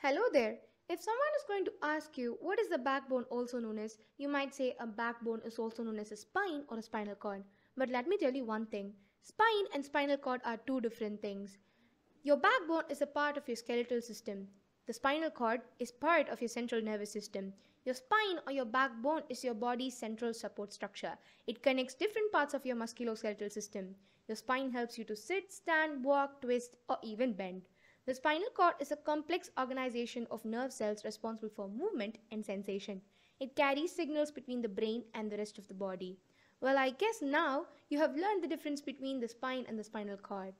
Hello there. If someone is going to ask you what is the backbone also known as, you might say a backbone is also known as a spine or a spinal cord. But let me tell you one thing. Spine and spinal cord are two different things. Your backbone is a part of your skeletal system. The spinal cord is part of your central nervous system. Your spine or your backbone is your body's central support structure. It connects different parts of your musculoskeletal system. Your spine helps you to sit, stand, walk, twist, or even bend. The spinal cord is a complex organization of nerve cells responsible for movement and sensation. It carries signals between the brain and the rest of the body. Well, I guess now you have learned the difference between the spine and the spinal cord.